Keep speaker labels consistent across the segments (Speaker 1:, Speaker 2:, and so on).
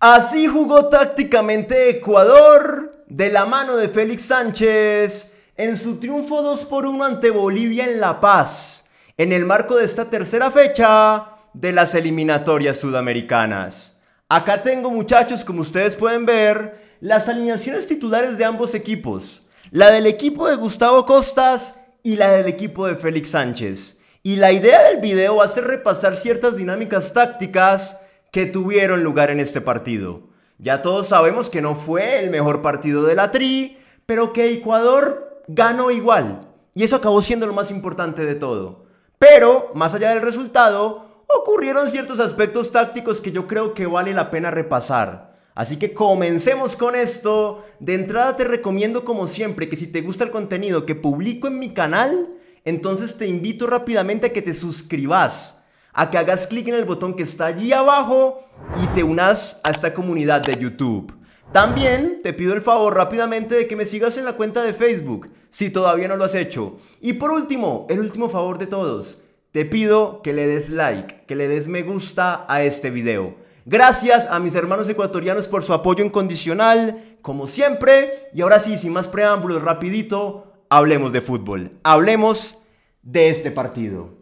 Speaker 1: Así jugó tácticamente Ecuador de la mano de Félix Sánchez en su triunfo 2 por 1 ante Bolivia en La Paz, en el marco de esta tercera fecha de las eliminatorias sudamericanas. Acá tengo muchachos, como ustedes pueden ver, las alineaciones titulares de ambos equipos, la del equipo de Gustavo Costas y la del equipo de Félix Sánchez. Y la idea del video va a ser repasar ciertas dinámicas tácticas que tuvieron lugar en este partido. Ya todos sabemos que no fue el mejor partido de la Tri, pero que Ecuador ganó igual. Y eso acabó siendo lo más importante de todo. Pero, más allá del resultado, ocurrieron ciertos aspectos tácticos que yo creo que vale la pena repasar. Así que comencemos con esto. De entrada te recomiendo como siempre que si te gusta el contenido que publico en mi canal, entonces te invito rápidamente a que te suscribas a que hagas clic en el botón que está allí abajo y te unas a esta comunidad de YouTube. También te pido el favor rápidamente de que me sigas en la cuenta de Facebook, si todavía no lo has hecho. Y por último, el último favor de todos, te pido que le des like, que le des me gusta a este video. Gracias a mis hermanos ecuatorianos por su apoyo incondicional, como siempre. Y ahora sí, sin más preámbulos, rapidito, hablemos de fútbol. Hablemos de este partido.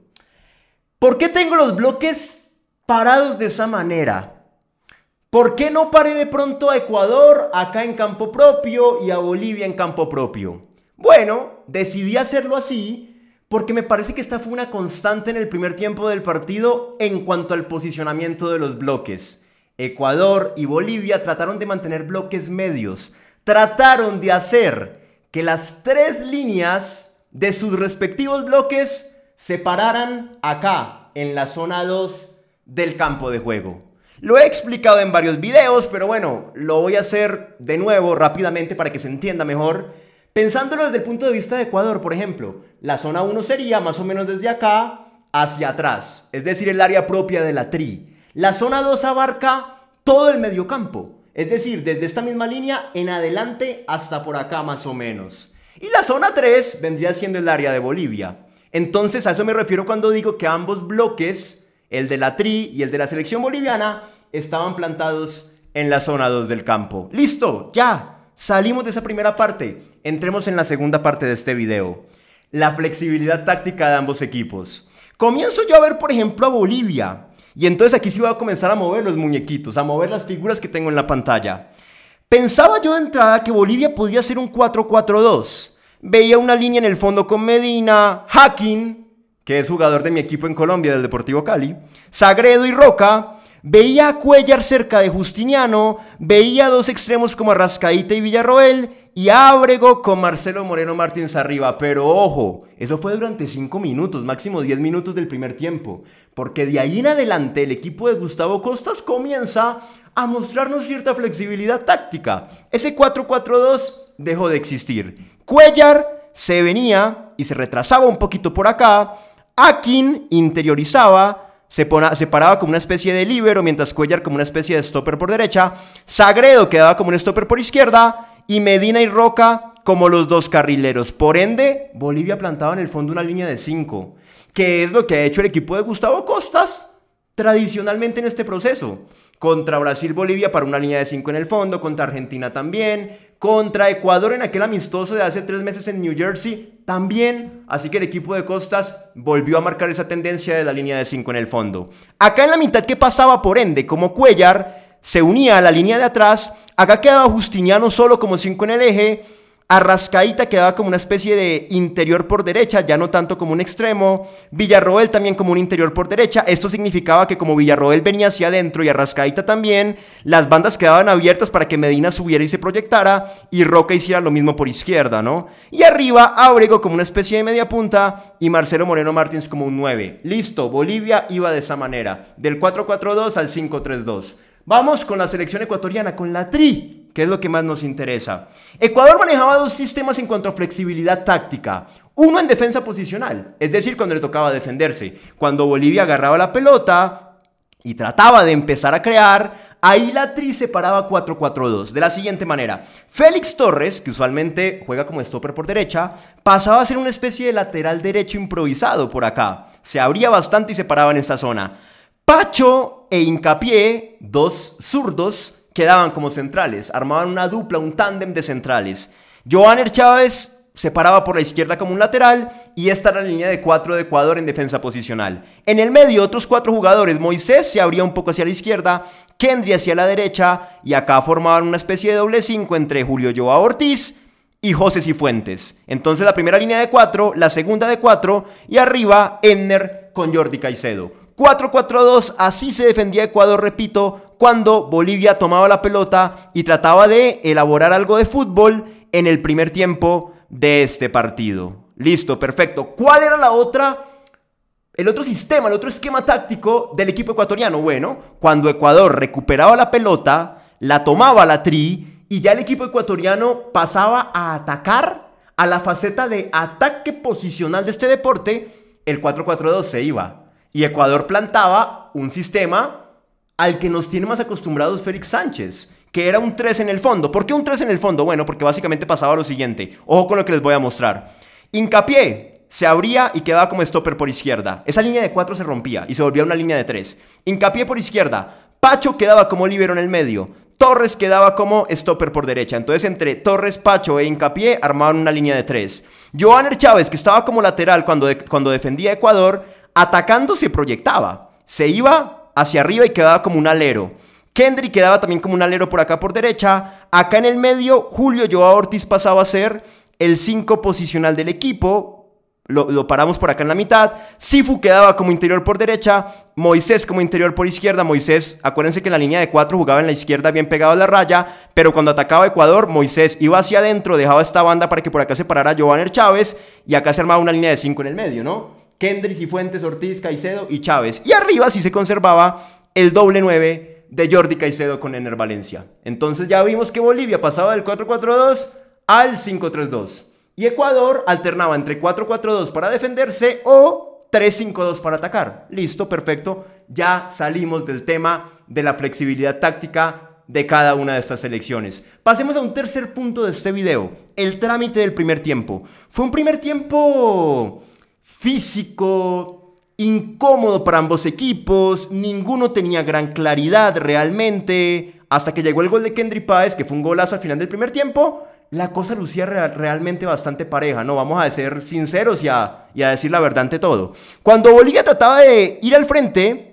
Speaker 1: ¿Por qué tengo los bloques parados de esa manera? ¿Por qué no paré de pronto a Ecuador acá en campo propio y a Bolivia en campo propio? Bueno, decidí hacerlo así porque me parece que esta fue una constante en el primer tiempo del partido en cuanto al posicionamiento de los bloques. Ecuador y Bolivia trataron de mantener bloques medios, trataron de hacer que las tres líneas de sus respectivos bloques se acá, en la zona 2 del campo de juego. Lo he explicado en varios videos, pero bueno, lo voy a hacer de nuevo rápidamente para que se entienda mejor. Pensándolo desde el punto de vista de Ecuador, por ejemplo, la zona 1 sería más o menos desde acá hacia atrás, es decir, el área propia de la tri. La zona 2 abarca todo el mediocampo, es decir, desde esta misma línea en adelante hasta por acá más o menos. Y la zona 3 vendría siendo el área de Bolivia. Entonces a eso me refiero cuando digo que ambos bloques, el de la Tri y el de la selección boliviana, estaban plantados en la zona 2 del campo. Listo, ya, salimos de esa primera parte. Entremos en la segunda parte de este video. La flexibilidad táctica de ambos equipos. Comienzo yo a ver, por ejemplo, a Bolivia. Y entonces aquí sí voy a comenzar a mover los muñequitos, a mover las figuras que tengo en la pantalla. Pensaba yo de entrada que Bolivia podía ser un 4-4-2. Veía una línea en el fondo con Medina, Hacking, que es jugador de mi equipo en Colombia, del Deportivo Cali, Sagredo y Roca. Veía a Cuellar cerca de Justiniano, veía dos extremos como Rascaíta y Villarroel y Ábrego con Marcelo Moreno Martins arriba. Pero ojo, eso fue durante 5 minutos, máximo 10 minutos del primer tiempo, porque de ahí en adelante el equipo de Gustavo Costas comienza a mostrarnos cierta flexibilidad táctica. Ese 4-4-2 dejó de existir. Cuellar se venía y se retrasaba un poquito por acá. Akin interiorizaba, se, paraba como una especie de líbero, mientras Cuellar como una especie de stopper por derecha. Sagredo quedaba como un stopper por izquierda. Y Medina y Roca como los dos carrileros. Por ende, Bolivia plantaba en el fondo una línea de 5, que es lo que ha hecho el equipo de Gustavo Costas tradicionalmente en este proceso. Contra Brasil, Bolivia para una línea de 5 en el fondo, contra Argentina también, contra Ecuador en aquel amistoso de hace tres meses en New Jersey también. Así que el equipo de Costas volvió a marcar esa tendencia de la línea de 5 en el fondo. Acá en la mitad que pasaba, por ende, como Cuellar se unía a la línea de atrás, acá quedaba Justiniano solo como 5 en el eje Arrascaíta quedaba como una especie de interior por derecha, ya no tanto como un extremo. Villarroel también como un interior por derecha. Esto significaba que como Villarroel venía hacia adentro y Arrascaíta también, las bandas quedaban abiertas para que Medina subiera y se proyectara y Roca hiciera lo mismo por izquierda, ¿no? Y arriba Ábrego como una especie de media punta y Marcelo Moreno Martins como un 9. Listo, Bolivia iba de esa manera, del 4-4-2 al 5-3-2. Vamos con la selección ecuatoriana, con la tri que es lo que más nos interesa. Ecuador manejaba dos sistemas en cuanto a flexibilidad táctica. Uno en defensa posicional, es decir, cuando le tocaba defenderse. Cuando Bolivia agarraba la pelota y trataba de empezar a crear, Ahí la tri separaba 4-4-2 de la siguiente manera. Félix Torres, que usualmente juega como stopper por derecha, pasaba a ser una especie de lateral derecho improvisado por acá. Se abría bastante y se paraba en esta zona. Pacho e Hincapié, dos zurdos, quedaban como centrales, armaban una dupla, un tándem de centrales. Joaner Chávez se paraba por la izquierda como un lateral y esta era la línea de cuatro de Ecuador en defensa posicional. En el medio, otros cuatro jugadores. Moisés se abría un poco hacia la izquierda, Kendry hacia la derecha y acá formaban una especie de doble cinco entre Julio Joao Ortiz y José Cifuentes. Entonces la primera línea de cuatro, la segunda de cuatro y arriba Enner con Jordi Caicedo. 4-4-2, así se defendía Ecuador, repito, cuando Bolivia tomaba la pelota y trataba de elaborar algo de fútbol en el primer tiempo de este partido. Listo, perfecto. ¿Cuál era la otra? El otro sistema, el otro esquema táctico del equipo ecuatoriano. Bueno, cuando Ecuador recuperaba la pelota, la tomaba la tri y ya el equipo ecuatoriano pasaba a atacar a la faceta de ataque posicional de este deporte, el 4-4-2 se iba. Y Ecuador plantaba un sistema al que nos tiene más acostumbrados Félix Sánchez, que era un 3 en el fondo. ¿Por qué un 3 en el fondo? Bueno, porque básicamente pasaba lo siguiente. Ojo con lo que les voy a mostrar. Incapié. se abría y quedaba como stopper por izquierda. Esa línea de 4 se rompía y se volvía una línea de 3. Incapié por izquierda. Pacho quedaba como libero en el medio. Torres quedaba como stopper por derecha. Entonces, entre Torres, Pacho e Hincapié armaban una línea de 3. Joaner Chávez, que estaba como lateral cuando, cuando defendía Ecuador, atacando se proyectaba. Se iba hacia arriba y quedaba como un alero. Kendry quedaba también como un alero por acá por derecha. Acá en el medio, Julio Joao Ortiz pasaba a ser el 5 posicional del equipo. Lo, paramos por acá en la mitad. Sifu quedaba como interior por derecha. Moisés como interior por izquierda. Moisés, acuérdense que en la línea de 4 jugaba en la izquierda bien pegado a la raya. Pero cuando atacaba Ecuador, Moisés iba hacia adentro, dejaba esta banda para que por acá se parara Jovanner Chávez. Y acá se armaba una línea de 5 en el medio, ¿no? Kendrick y Fuentes, Ortiz, Caicedo y Chávez. Y arriba sí se conservaba el doble 9 de Jordi Caicedo con Ener Valencia. Entonces ya vimos que Bolivia pasaba del 4-4-2 al 5-3-2. Y Ecuador alternaba entre 4-4-2 para defenderse o 3-5-2 para atacar. Listo, perfecto. Ya salimos del tema de la flexibilidad táctica de cada una de estas selecciones. Pasemos a un tercer punto de este video, el trámite del primer tiempo. Fue un primer tiempo físico, incómodo para ambos equipos, ninguno tenía gran claridad realmente, hasta que llegó el gol de Kendry Páez, que fue un golazo al final del primer tiempo, la cosa lucía realmente bastante pareja, ¿no? Vamos a ser sinceros y a, y a decir la verdad ante todo. Cuando Bolivia trataba de ir al frente,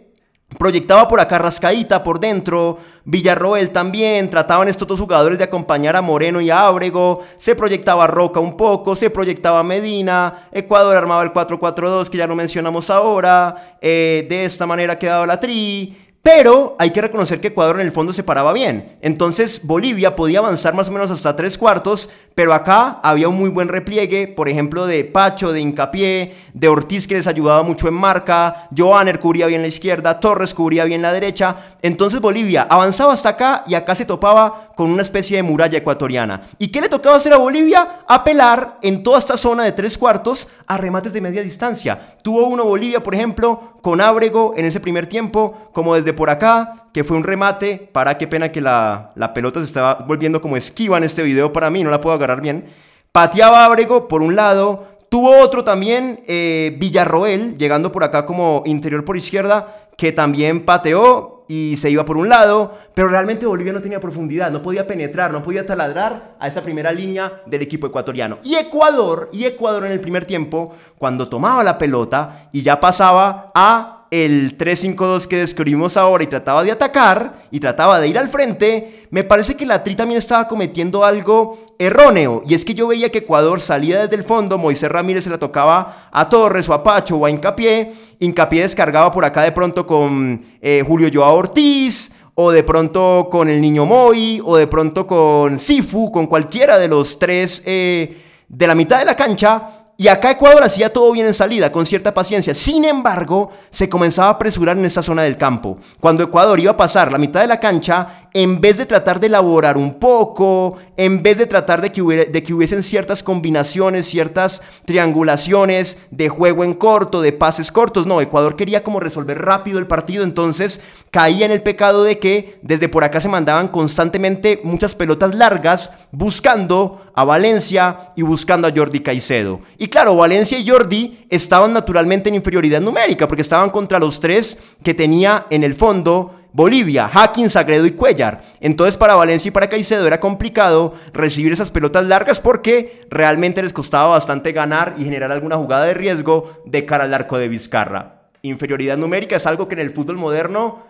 Speaker 1: Proyectaba por acá Rascaíta por dentro, Villarroel también, trataban estos dos jugadores de acompañar a Moreno y a Ábrego, se proyectaba Roca un poco, se proyectaba Medina, Ecuador armaba el 4-4-2 que ya no mencionamos ahora, eh, de esta manera quedaba la tri, pero hay que reconocer que Ecuador en el fondo se paraba bien. Entonces Bolivia podía avanzar más o menos hasta tres cuartos, pero acá había un muy buen repliegue, por ejemplo, de Pacho, de Incapié, de Ortiz que les ayudaba mucho en marca, Joaner cubría bien la izquierda, Torres cubría bien la derecha. Entonces Bolivia avanzaba hasta acá y acá se topaba con una especie de muralla ecuatoriana. ¿Y qué le tocaba hacer a Bolivia? Apelar en toda esta zona de tres cuartos a remates de media distancia. Tuvo uno Bolivia, por ejemplo, con Ábrego en ese primer tiempo, como desde por acá, que fue un remate, para qué pena que la, pelota se estaba volviendo como esquiva en este video para mí, no la puedo agarrar bien. Pateaba Ábrego por un lado, tuvo otro también, eh, Villarroel, llegando por acá como interior por izquierda, que también pateó y se iba por un lado, pero realmente Bolivia no tenía profundidad, no podía penetrar, no podía taladrar a esa primera línea del equipo ecuatoriano. Y Ecuador, y Ecuador en el primer tiempo, cuando tomaba la pelota y ya pasaba a el 352 que descubrimos ahora y trataba de atacar y trataba de ir al frente, me parece que la TRI también estaba cometiendo algo erróneo. Y es que yo veía que Ecuador salía desde el fondo, Moisés Ramírez se la tocaba a Torres o a Pacho o a Incapié, Incapié descargaba por acá de pronto con eh, Julio Joao Ortiz, o de pronto con el niño Moy, o de pronto con Sifu, con cualquiera de los tres eh, de la mitad de la cancha, y acá Ecuador hacía todo bien en salida, con cierta paciencia. Sin embargo, se comenzaba a apresurar en esta zona del campo. Cuando Ecuador iba a pasar la mitad de la cancha, en vez de tratar de elaborar un poco, en vez de tratar de que, de que hubiesen ciertas combinaciones, ciertas triangulaciones de juego en corto, de pases cortos, no, Ecuador quería como resolver rápido el partido, entonces caía en el pecado de que desde por acá se mandaban constantemente muchas pelotas largas buscando a Valencia y buscando a Jordi Caicedo. Y claro, Valencia y Jordi estaban naturalmente en inferioridad numérica porque estaban contra los tres que tenía en el fondo Bolivia, Hacking, Sagredo y Cuellar. Entonces para Valencia y para Caicedo era complicado recibir esas pelotas largas porque realmente les costaba bastante ganar y generar alguna jugada de riesgo de cara al arco de Vizcarra. Inferioridad numérica es algo que en el fútbol moderno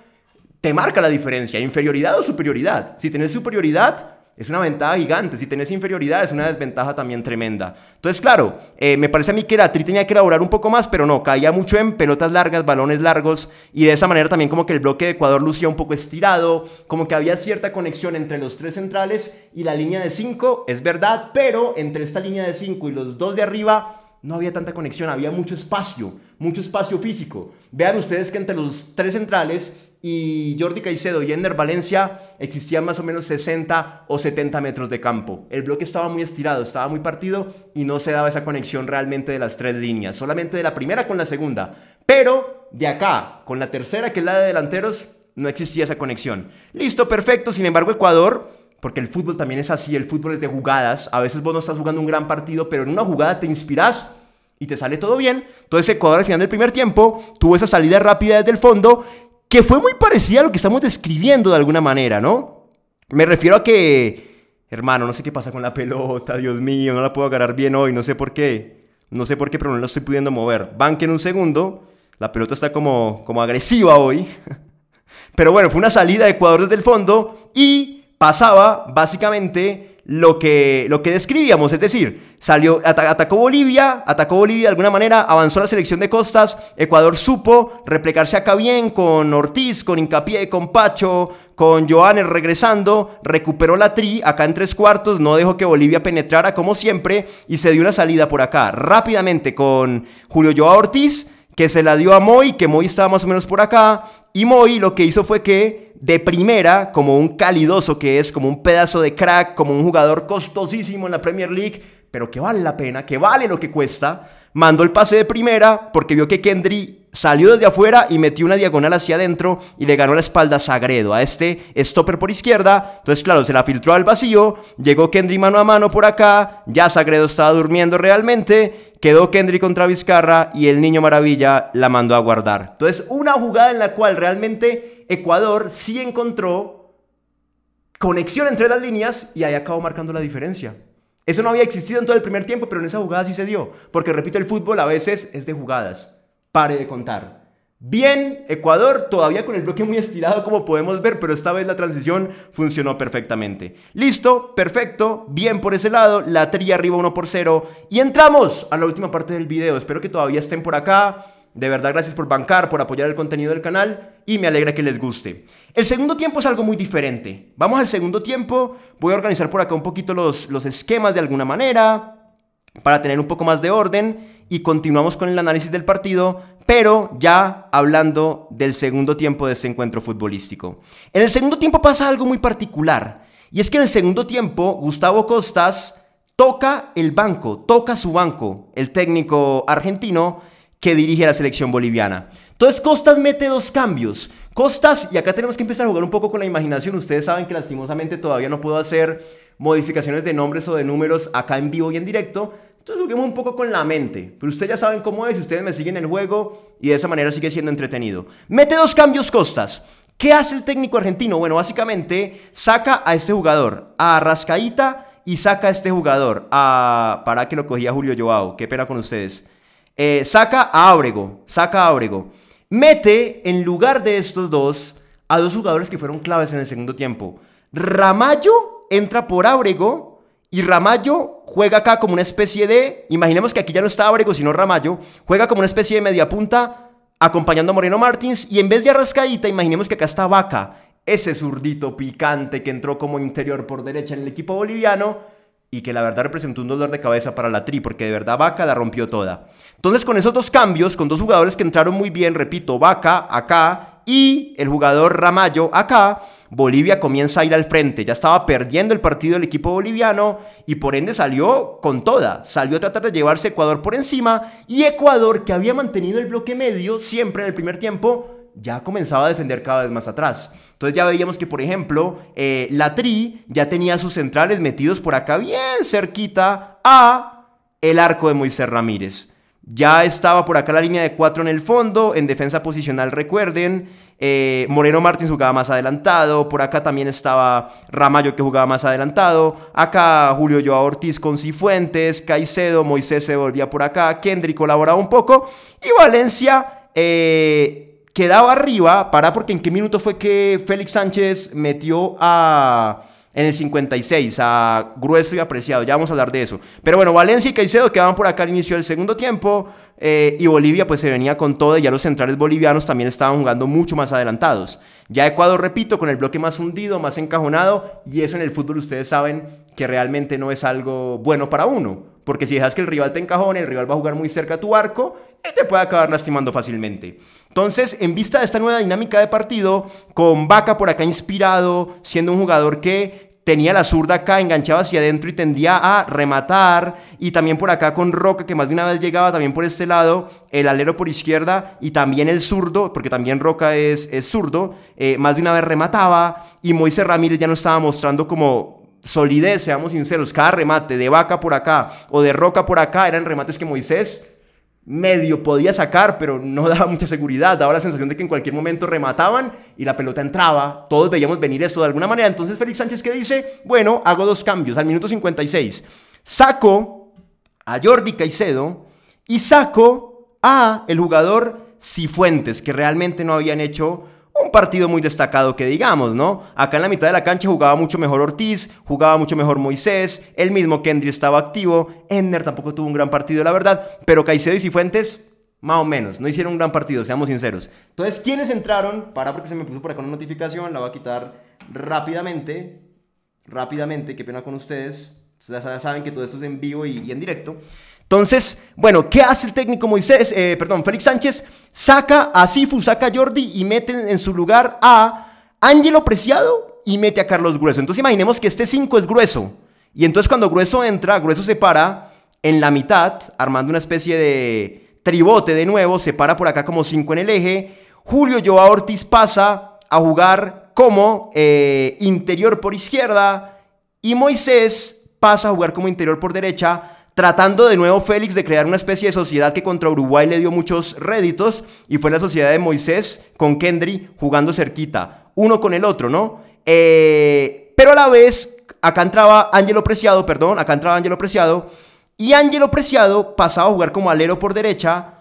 Speaker 1: te marca la diferencia, inferioridad o superioridad. Si tienes superioridad, es una ventaja gigante. Si tenés inferioridad, es una desventaja también tremenda. Entonces, claro, eh, me parece a mí que la Tri tenía que elaborar un poco más, pero no, caía mucho en pelotas largas, balones largos, y de esa manera también como que el bloque de Ecuador lucía un poco estirado, como que había cierta conexión entre los tres centrales y la línea de cinco, es verdad, pero entre esta línea de cinco y los dos de arriba no había tanta conexión, había mucho espacio, mucho espacio físico. Vean ustedes que entre los tres centrales y Jordi Caicedo y Ender Valencia existían más o menos 60 o 70 metros de campo. El bloque estaba muy estirado, estaba muy partido y no se daba esa conexión realmente de las tres líneas, solamente de la primera con la segunda. Pero de acá, con la tercera que es la de delanteros, no existía esa conexión. Listo, perfecto. Sin embargo, Ecuador porque el fútbol también es así, el fútbol es de jugadas. A veces vos no estás jugando un gran partido, pero en una jugada te inspiras y te sale todo bien. Entonces Ecuador al final del primer tiempo tuvo esa salida rápida desde el fondo que fue muy parecida a lo que estamos describiendo de alguna manera, ¿no? Me refiero a que, hermano, no sé qué pasa con la pelota, Dios mío, no la puedo agarrar bien hoy, no sé por qué, no sé por qué, pero no la estoy pudiendo mover. Banque en un segundo, la pelota está como, como agresiva hoy. Pero bueno, fue una salida de Ecuador desde el fondo y pasaba básicamente lo que, lo que describíamos, es decir, salió, atacó Bolivia, atacó Bolivia de alguna manera, avanzó la selección de costas, Ecuador supo replicarse acá bien con Ortiz, con Incapié, con Pacho, con Joanes regresando, recuperó la tri acá en tres cuartos, no dejó que Bolivia penetrara como siempre y se dio una salida por acá rápidamente con Julio Joa Ortiz que se la dio a Moy, que Moy estaba más o menos por acá, y Moy lo que hizo fue que de primera, como un calidoso que es, como un pedazo de crack, como un jugador costosísimo en la Premier League, pero que vale la pena, que vale lo que cuesta, mandó el pase de primera porque vio que Kendry salió desde afuera y metió una diagonal hacia adentro y le ganó la espalda a Sagredo, a este stopper por izquierda. Entonces, claro, se la filtró al vacío, llegó Kendry mano a mano por acá, ya Sagredo estaba durmiendo realmente, quedó Kendry contra Vizcarra y el Niño Maravilla la mandó a guardar. Entonces, una jugada en la cual realmente Ecuador sí encontró conexión entre las líneas y ahí acabó marcando la diferencia. Eso no había existido en todo el primer tiempo, pero en esa jugada sí se dio. Porque repito, el fútbol a veces es de jugadas pare de contar. Bien, Ecuador todavía con el bloque muy estirado como podemos ver, pero esta vez la transición funcionó perfectamente. Listo, perfecto, bien por ese lado, la trilla arriba 1 por 0 y entramos a la última parte del video. Espero que todavía estén por acá. De verdad, gracias por bancar, por apoyar el contenido del canal y me alegra que les guste. El segundo tiempo es algo muy diferente. Vamos al segundo tiempo, voy a organizar por acá un poquito los, los esquemas de alguna manera para tener un poco más de orden y continuamos con el análisis del partido, pero ya hablando del segundo tiempo de este encuentro futbolístico. En el segundo tiempo pasa algo muy particular, y es que en el segundo tiempo Gustavo Costas toca el banco, toca su banco, el técnico argentino que dirige la selección boliviana. Entonces Costas mete dos cambios. Costas, y acá tenemos que empezar a jugar un poco con la imaginación, ustedes saben que lastimosamente todavía no puedo hacer modificaciones de nombres o de números acá en vivo y en directo, entonces juguemos un poco con la mente, pero ustedes ya saben cómo es, ustedes me siguen el juego y de esa manera sigue siendo entretenido. Mete dos cambios costas. ¿Qué hace el técnico argentino? Bueno, básicamente saca a este jugador, a Rascaíta y saca a este jugador, a... Para que lo cogía Julio Joao, qué pena con ustedes. Eh, saca a Ábrego, saca a Ábrego. Mete en lugar de estos dos a dos jugadores que fueron claves en el segundo tiempo. Ramallo entra por Ábrego y Ramallo juega acá como una especie de, imaginemos que aquí ya no está Abrego sino Ramallo, juega como una especie de media punta acompañando a Moreno Martins y en vez de Arrascadita, imaginemos que acá está Vaca, ese zurdito picante que entró como interior por derecha en el equipo boliviano y que la verdad representó un dolor de cabeza para la Tri, porque de verdad Vaca la rompió toda. Entonces con esos dos cambios, con dos jugadores que entraron muy bien, repito, Vaca acá y el jugador Ramallo acá, Bolivia comienza a ir al frente. Ya estaba perdiendo el partido el equipo boliviano y por ende salió con toda. Salió a tratar de llevarse Ecuador por encima y Ecuador, que había mantenido el bloque medio siempre en el primer tiempo, ya comenzaba a defender cada vez más atrás. Entonces ya veíamos que, por ejemplo, eh, la Tri ya tenía sus centrales metidos por acá bien cerquita a el arco de Moisés Ramírez. Ya estaba por acá la línea de cuatro en el fondo, en defensa posicional recuerden, eh, Moreno Martins jugaba más adelantado, por acá también estaba Ramallo que jugaba más adelantado, acá Julio Joao Ortiz con Cifuentes, Caicedo, Moisés se volvía por acá, Kendrick colaboraba un poco y Valencia eh, quedaba arriba, para porque en qué minuto fue que Félix Sánchez metió a en el 56 a Grueso y Apreciado, ya vamos a hablar de eso. Pero bueno, Valencia y Caicedo quedaban por acá al inicio del segundo tiempo. Eh, y Bolivia pues se venía con todo y ya los centrales bolivianos también estaban jugando mucho más adelantados. Ya Ecuador, repito, con el bloque más hundido, más encajonado y eso en el fútbol ustedes saben que realmente no es algo bueno para uno. Porque si dejas que el rival te encajone, el rival va a jugar muy cerca a tu arco y te puede acabar lastimando fácilmente. Entonces, en vista de esta nueva dinámica de partido, con Vaca por acá inspirado, siendo un jugador que tenía la zurda acá enganchaba hacia adentro y tendía a rematar. Y también por acá con Roca, que más de una vez llegaba, también por este lado, el alero por izquierda y también el zurdo, porque también Roca es, zurdo, eh, más de una vez remataba. Y Moisés Ramírez ya no estaba mostrando como solidez, seamos sinceros. Cada remate de vaca por acá o de Roca por acá eran remates que Moisés medio podía sacar, pero no daba mucha seguridad. Daba la sensación de que en cualquier momento remataban y la pelota entraba. Todos veíamos venir eso de alguna manera. Entonces Félix Sánchez que dice, bueno, hago dos cambios. Al minuto 56 saco a Jordi Caicedo y saco a el jugador Cifuentes, que realmente no habían hecho partido muy destacado que digamos, ¿no? Acá en la mitad de la cancha jugaba mucho mejor Ortiz, jugaba mucho mejor Moisés, el mismo Kendry estaba activo, Ender tampoco tuvo un gran partido, la verdad, pero Caicedo y Cifuentes más o menos, no hicieron un gran partido, seamos sinceros. Entonces, ¿quiénes entraron? Para porque se me puso por acá una notificación, la voy a quitar rápidamente. Rápidamente, qué pena con ustedes. ya saben que todo esto es en vivo y, en directo. Entonces, bueno, ¿qué hace el técnico Moisés? Eh, perdón, Félix Sánchez Saca a Sifu, saca a Jordi y mete en su lugar a Ángelo Preciado y mete a Carlos Grueso. Entonces imaginemos que este 5 es Grueso. Y entonces cuando Grueso entra, Grueso se para en la mitad, armando una especie de tribote de nuevo, se para por acá como 5 en el eje. Julio Joao Ortiz pasa a jugar como eh, interior por izquierda y Moisés pasa a jugar como interior por derecha tratando de nuevo Félix de crear una especie de sociedad que contra Uruguay le dio muchos réditos y fue la sociedad de Moisés con Kendry jugando cerquita, uno con el otro, ¿no? Eh, pero a la vez, acá entraba Ángelo Preciado, perdón, acá entraba Ángelo Preciado y Ángelo Preciado pasaba a jugar como alero por derecha,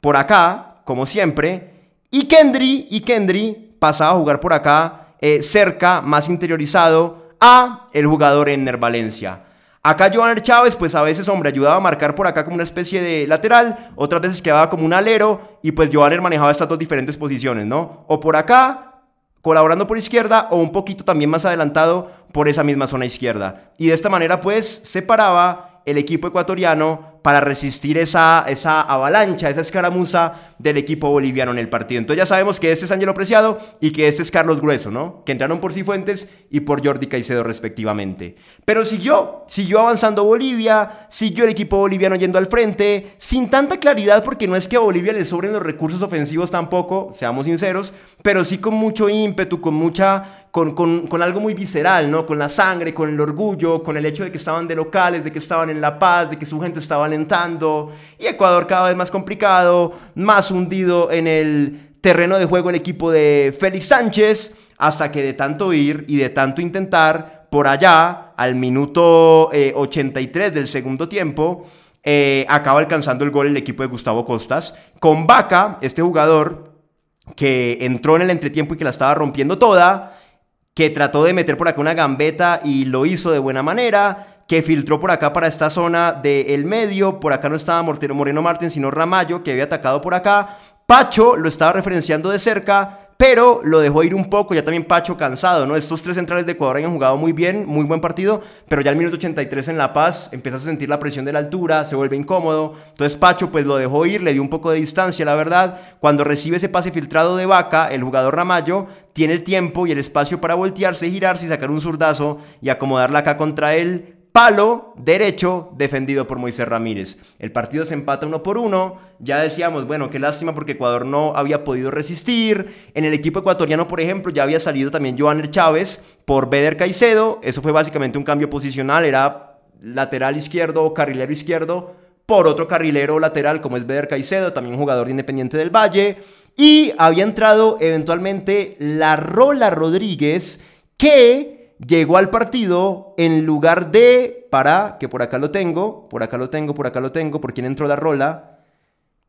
Speaker 1: por acá, como siempre, y Kendry, y Kendry pasaba a jugar por acá, eh, cerca, más interiorizado, a el jugador en Valencia. Acá Joaner Chávez, pues a veces, hombre, ayudaba a marcar por acá como una especie de lateral, otras veces quedaba como un alero, y pues Joaner manejaba estas dos diferentes posiciones, ¿no? O por acá, colaborando por izquierda, o un poquito también más adelantado por esa misma zona izquierda. Y de esta manera, pues, separaba el equipo ecuatoriano para resistir esa, esa avalancha, esa escaramuza del equipo boliviano en el partido. Entonces ya sabemos que este es Ángelo Preciado y que este es Carlos Grueso, ¿no? Que entraron por Cifuentes y por Jordi Caicedo respectivamente. Pero siguió, siguió avanzando Bolivia, siguió el equipo boliviano yendo al frente, sin tanta claridad porque no es que a Bolivia le sobren los recursos ofensivos tampoco, seamos sinceros, pero sí con mucho ímpetu, con mucha con, con, algo muy visceral, ¿no? Con la sangre, con el orgullo, con el hecho de que estaban de locales, de que estaban en La Paz, de que su gente estaba alentando. Y Ecuador cada vez más complicado, más hundido en el terreno de juego el equipo de Félix Sánchez, hasta que de tanto ir y de tanto intentar, por allá, al minuto 83 eh, del segundo tiempo, eh, acaba alcanzando el gol el equipo de Gustavo Costas. Con Vaca, este jugador que entró en el entretiempo y que la estaba rompiendo toda, que trató de meter por acá una gambeta y lo hizo de buena manera que filtró por acá para esta zona del medio. Por acá no estaba Moreno Martín, sino Ramallo, que había atacado por acá. Pacho lo estaba referenciando de cerca, pero lo dejó ir un poco, ya también Pacho cansado, ¿no? Estos tres centrales de Ecuador han jugado muy bien, muy buen partido, pero ya al minuto 83 en La Paz empieza a sentir la presión de la altura, se vuelve incómodo, entonces Pacho pues lo dejó ir, le dio un poco de distancia, la verdad, cuando recibe ese pase filtrado de Vaca, el jugador Ramallo tiene el tiempo y el espacio para voltearse, girarse y sacar un zurdazo y acomodarla acá contra él, palo derecho defendido por Moisés Ramírez. El partido se empata uno por uno. Ya decíamos, bueno, qué lástima porque Ecuador no había podido resistir. En el equipo ecuatoriano, por ejemplo, ya había salido también Joaner Chávez por Beder Caicedo. Eso fue básicamente un cambio posicional. Era lateral izquierdo o carrilero izquierdo por otro carrilero lateral como es Beder Caicedo, también jugador Independiente del Valle. Y había entrado eventualmente la Rola Rodríguez que llegó al partido en lugar de, para, que por acá lo tengo, por acá lo tengo, por acá lo tengo, por quien entró la rola,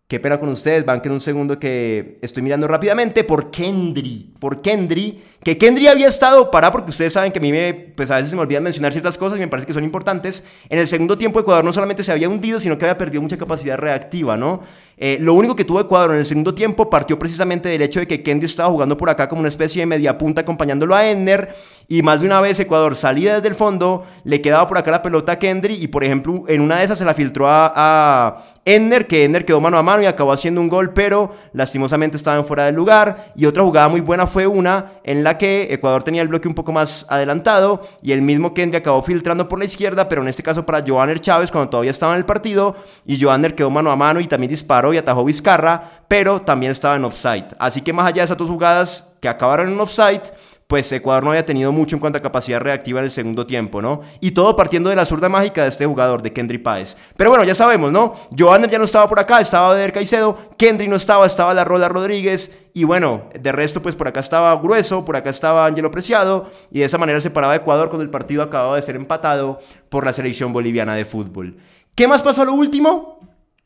Speaker 1: Qué pena con ustedes, van que en un segundo que estoy mirando rápidamente por Kendry, por Kendry, que Kendry había estado, para porque ustedes saben que a mí me, pues a veces se me olvida mencionar ciertas cosas y me parece que son importantes. En el segundo tiempo Ecuador no solamente se había hundido, sino que había perdido mucha capacidad reactiva, ¿no? Eh, lo único que tuvo Ecuador en el segundo tiempo partió precisamente del hecho de que Kendry estaba jugando por acá como una especie de media punta acompañándolo a Ender y más de una vez Ecuador salía desde el fondo, le quedaba por acá la pelota a Kendry y por ejemplo en una de esas se la filtró a, Ender, que Ender quedó mano a mano y acabó haciendo un gol, pero lastimosamente estaba en fuera del lugar. Y otra jugada muy buena fue una en la que Ecuador tenía el bloque un poco más adelantado y el mismo Kendry acabó filtrando por la izquierda, pero en este caso para Joanner Chávez cuando todavía estaba en el partido. Y Joanner quedó mano a mano y también disparó y atajó Vizcarra, pero también estaba en offside. Así que más allá de esas dos jugadas que acabaron en offside, pues Ecuador no había tenido mucho en cuanto a capacidad reactiva en el segundo tiempo, ¿no? Y todo partiendo de la zurda mágica de este jugador, de Kendry Páez. Pero bueno, ya sabemos, ¿no? Joan ya no estaba por acá, estaba Eder Caicedo, Kendry no estaba, estaba la Rola Rodríguez, y bueno, de resto, pues por acá estaba Grueso, por acá estaba Ángelo Preciado, y de esa manera se paraba Ecuador cuando el partido acababa de ser empatado por la selección boliviana de fútbol. ¿Qué más pasó a lo último?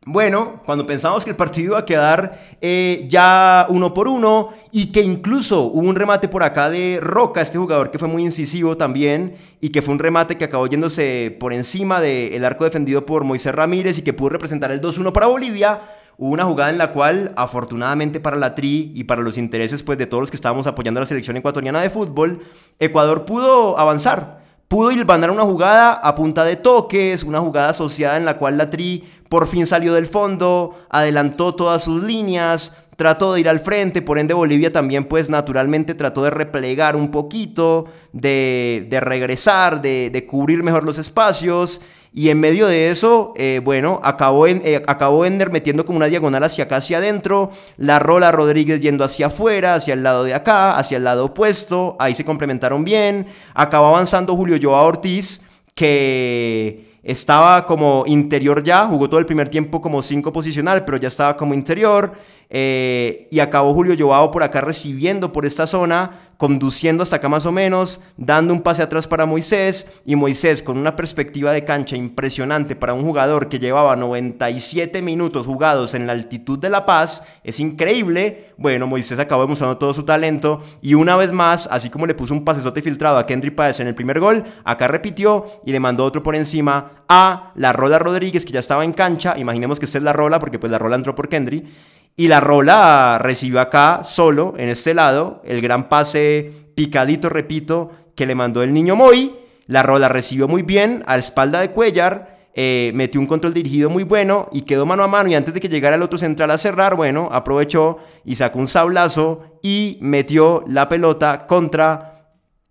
Speaker 1: Bueno, cuando pensamos que el partido iba a quedar eh, ya uno por uno y que incluso hubo un remate por acá de Roca, este jugador que fue muy incisivo también y que fue un remate que acabó yéndose por encima del arco defendido por Moisés Ramírez y que pudo representar el 2-1 para Bolivia, hubo una jugada en la cual afortunadamente para la Tri y para los intereses pues, de todos los que estábamos apoyando a la selección ecuatoriana de fútbol, Ecuador pudo avanzar pudo ir mandar una jugada a punta de toques, una jugada asociada en la cual la Tri por fin salió del fondo, adelantó todas sus líneas, trató de ir al frente, por ende Bolivia también pues naturalmente trató de replegar un poquito, de, de regresar, de, cubrir mejor los espacios. Y en medio de eso, eh, bueno, acabó, en, eh, acabó Ender metiendo como una diagonal hacia acá, hacia adentro, la Rola Rodríguez yendo hacia afuera, hacia el lado de acá, hacia el lado opuesto, ahí se complementaron bien, acabó avanzando Julio Joa Ortiz, que estaba como interior ya, jugó todo el primer tiempo como cinco posicional, pero ya estaba como interior. Eh, y acabó Julio Llobao por acá recibiendo por esta zona, conduciendo hasta acá más o menos, dando un pase atrás para Moisés y Moisés con una perspectiva de cancha impresionante para un jugador que llevaba 97 minutos jugados en la altitud de La Paz, es increíble. Bueno, Moisés acabó demostrando todo su talento y una vez más, así como le puso un pasesote filtrado a Kendry Páez en el primer gol, acá repitió y le mandó otro por encima a la Rola Rodríguez que ya estaba en cancha, imaginemos que esta es la Rola porque pues la Rola entró por Kendry y la rola recibió acá solo, en este lado, el gran pase picadito, repito, que le mandó el niño Moy. La rola recibió muy bien, a espalda de Cuellar. Eh, metió un control dirigido muy bueno y quedó mano a mano y antes de que llegara el otro central a cerrar, bueno, aprovechó y sacó un sablazo y metió la pelota contra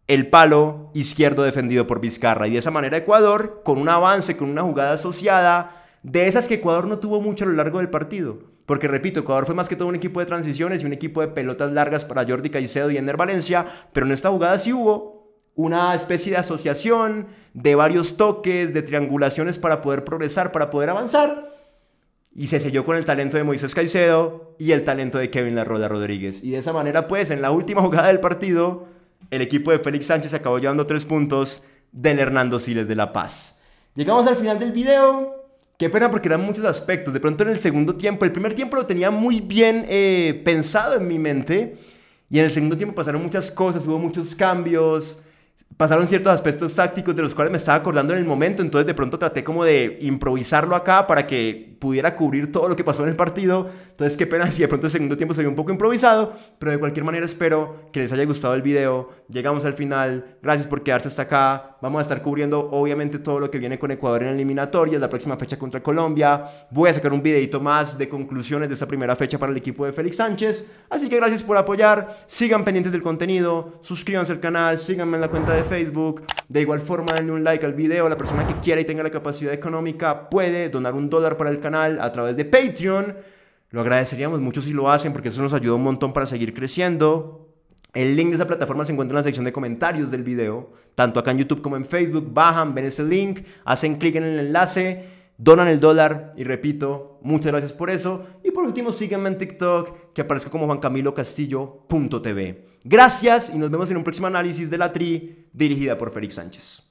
Speaker 1: el palo izquierdo defendido por Vizcarra. Y de esa manera Ecuador, con un avance, con una jugada asociada, de esas que Ecuador no tuvo mucho a lo largo del partido. Porque repito, Ecuador fue más que todo un equipo de transiciones y un equipo de pelotas largas para Jordi Caicedo y Ender Valencia, pero en esta jugada sí hubo una especie de asociación, de varios toques, de triangulaciones para poder progresar, para poder avanzar. Y se selló con el talento de Moisés Caicedo y el talento de Kevin La Rodríguez. Y de esa manera, pues, en la última jugada del partido, el equipo de Félix Sánchez acabó llevando tres puntos del Hernando Siles de La Paz. Llegamos al final del video. Qué pena porque eran muchos aspectos. De pronto en el segundo tiempo, el primer tiempo lo tenía muy bien eh, pensado en mi mente. Y en el segundo tiempo pasaron muchas cosas, hubo muchos cambios, pasaron ciertos aspectos tácticos de los cuales me estaba acordando en el momento, entonces de pronto traté como de improvisarlo acá para que pudiera cubrir todo lo que pasó en el partido. Entonces qué pena si de pronto el segundo tiempo se vio un poco improvisado, pero de cualquier manera espero que les haya gustado el video. Llegamos al final, gracias por quedarse hasta acá. Vamos a estar cubriendo obviamente todo lo que viene con Ecuador en eliminatorias, la próxima fecha contra Colombia. Voy a sacar un videito más de conclusiones de esta primera fecha para el equipo de Félix Sánchez. Así que gracias por apoyar, sigan pendientes del contenido, suscríbanse al canal, síganme en la cuenta de Facebook. De igual forma, denle un like al video. La persona que quiera y tenga la capacidad económica puede donar un dólar para el canal a través de Patreon. Lo agradeceríamos mucho si lo hacen porque eso nos ayuda un montón para seguir creciendo. El link de esa plataforma se encuentra en la sección de comentarios del video, tanto acá en YouTube como en Facebook. Bajan, ven ese link, hacen clic en el enlace, donan el dólar y repito, muchas gracias por eso. Y por último, sígueme en TikTok, que aparezca como juancamilocastillo.tv. Gracias y nos vemos en un próximo análisis de la TRI dirigida por Félix Sánchez.